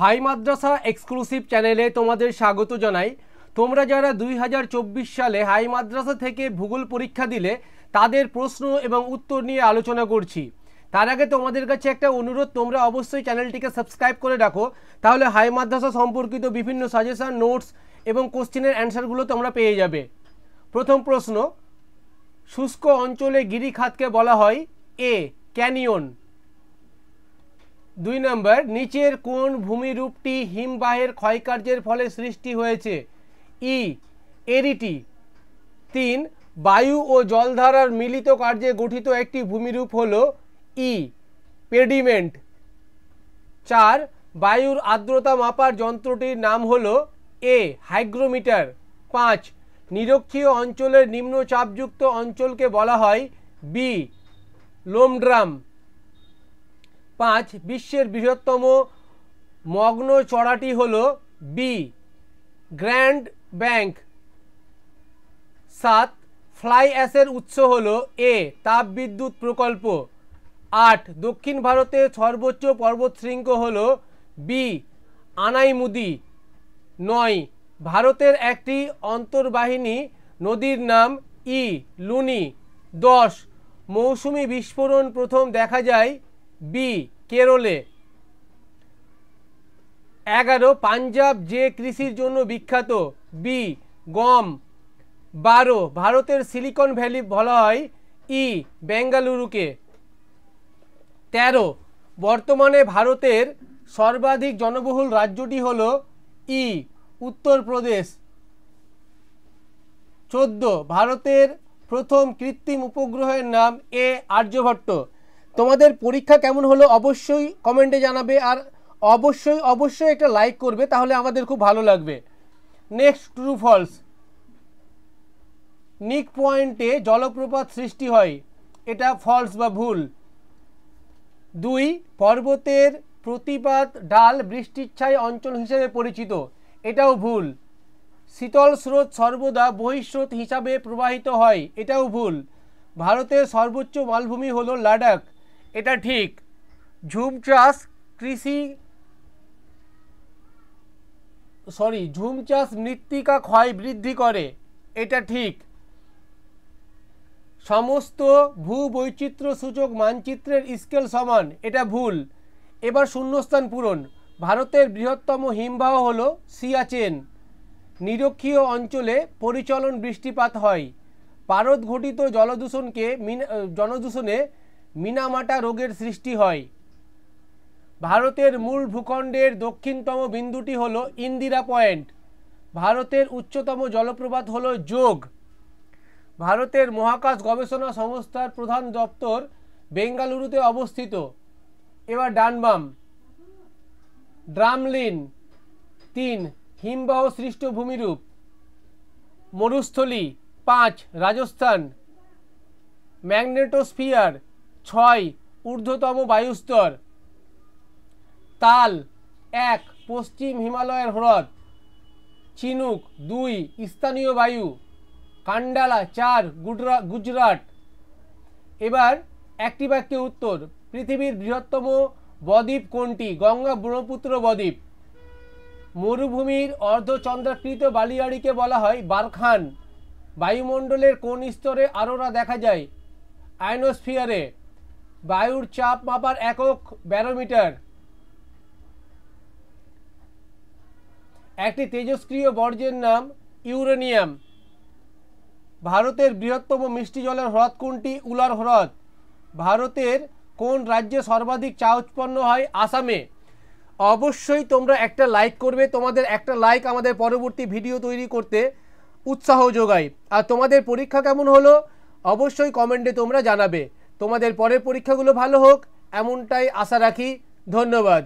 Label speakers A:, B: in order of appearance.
A: high মাদ্রাসা exclusive চ্যানেলে তোমাদের স্বাগত জানাই তোমরা যারা দুই সালে হাই মাদ্রাসা থেকে ভূগোল পরীক্ষা দিলে তাদের প্রশ্ন এবং উত্তর নিয়ে আলোচনা করছি তার আগে তোমাদের কাছে একটা অনুরোধ তোমরা অবশ্যই চ্যানেলটিকে সাবস্ক্রাইব করে রাখো তাহলে হাই মাদ্রাসা সম্পর্কিত বিভিন্ন সাজেশন নোটস এবং কোশ্চেনের অ্যান্সারগুলো তোমরা পেয়ে যাবে প্রথম প্রশ্ন শুষ্ক অঞ্চলে গিরিখাতকে বলা হয় এ ক্যানিয়ন দুই নম্বর নিচের কোন ভূমিরূপটি হিমবাহের ক্ষয়কার্যের ফলে সৃষ্টি হয়েছে ই এরিটি তিন বায়ু ও জলধারার মিলিত কার্যে গঠিত একটি ভূমিরূপ হল ই পেডিমেন্ট চার বায়ুর আর্দ্রতা মাপার যন্ত্রটির নাম হল এ হাইগ্রোমিটার পাঁচ নিরক্ষীয় অঞ্চলের নিম্নচাপযুক্ত অঞ্চলকে বলা হয় বি লোমড্রাম পাঁচ বিশ্বের বৃহত্তম মগ্ন চড়াটি হল বি গ্র্যান্ড ব্যাংক সাত ফ্লাই অ্যাসের উৎস হল এ তাপবিদ্যুৎ প্রকল্প আট দক্ষিণ ভারতের সর্বোচ্চ পর্বতশৃঙ্গ হল বি আনাইমুদি নয় ভারতের একটি অন্তর্বাহিনী নদীর নাম ই লুনি দশ মৌসুমি বিস্ফোরণ প্রথম দেখা যায় বি কেরলে এগারো পাঞ্জাব যে কৃষির জন্য বিখ্যাত বি গম বারো ভারতের সিলিকন ভ্যালি বলা হয় ই e, বেঙ্গালুরুকে তেরো বর্তমানে ভারতের সর্বাধিক জনবহুল রাজ্যটি হল ই e, উত্তরপ্রদেশ চোদ্দ ভারতের প্রথম কৃত্রিম উপগ্রহের নাম এ আর্যভট্ট তোমাদের পরীক্ষা কেমন হলো অবশ্যই কমেন্টে জানাবে আর অবশ্যই অবশ্যই একটা লাইক করবে তাহলে আমাদের খুব ভালো লাগবে নেক্সট ট্রু ফলস নিক পয়েন্টে জলপ্রপাত সৃষ্টি হয় এটা ফলস বা ভুল দুই পর্বতের প্রতিপাত ডাল বৃষ্টিচ্ছায় অঞ্চল হিসেবে পরিচিত এটাও ভুল শীতল স্রোত সর্বদা বহিঃস্রোত হিসাবে প্রবাহিত হয় এটাও ভুল ভারতের সর্বোচ্চ মালভূমি হল লাডাখ এটা ঠিক ঝুম চাষ কৃষি সরি ঝুম চাষ মৃত্তিকা ক্ষয় বৃদ্ধি করে এটা ঠিক সমস্ত ভূ বৈচিত্র্য সূচক মানচিত্রের স্কেল সমান এটা ভুল এবার শূন্যস্থান পূরণ ভারতের বৃহত্তম হিমবাহ হল সিয়াচেন নিরক্ষীয় অঞ্চলে পরিচলন বৃষ্টিপাত হয় পারদ ঘটিত জলদূষণকে জনদূষণে মিনামাটা রোগের সৃষ্টি হয় ভারতের মূল ভূখণ্ডের দক্ষিণতম বিন্দুটি হল ইন্দিরা পয়েন্ট ভারতের উচ্চতম জলপ্রপাত হল যোগ ভারতের মহাকাশ গবেষণা সংস্থার প্রধান দপ্তর বেঙ্গালুরুতে অবস্থিত এবার ডানবাম ড্রামলিন তিন হিমবাহ সৃষ্ট ভূমিরূপ মরুস্থলী পাঁচ রাজস্থান ম্যাগনেটোস্ফিয়ার ছয় ঊর্ধ্বতম বায়ুস্তর তাল এক পশ্চিম হিমালয়ের হ্রদ চিনুক দুই স্থানীয় বায়ু কান্ডালা চার গুজরাট এবার একটি বাক্যে উত্তর পৃথিবীর বৃহত্তম বদ্বীপ কোনটি গঙ্গা ব্রহ্মপুত্র বদ্বীপ মরুভূমির অর্ধচন্দ্রাকৃত বালিয়াড়িকে বলা হয় বারখান বায়ুমণ্ডলের কোন স্তরে আরোরা দেখা যায় আয়নোস্ফিয়ারে বায়ুর চাপ মাপার একক ব্যারোমিটার একটি তেজস্ক্রিয় বর্জ্যের নাম ইউরেনিয়াম ভারতের বৃহত্তম মিষ্টি জলের হ্রদ কোনটি উলার হ্রদ ভারতের কোন রাজ্যে সর্বাধিক চা উৎপন্ন হয় আসামে অবশ্যই তোমরা একটা লাইক করবে তোমাদের একটা লাইক আমাদের পরবর্তী ভিডিও তৈরি করতে উৎসাহ যোগায় আর তোমাদের পরীক্ষা কেমন হলো অবশ্যই কমেন্টে তোমরা জানাবে তোমাদের পরের পরীক্ষাগুলো ভালো হোক এমনটাই আশা রাখি ধন্যবাদ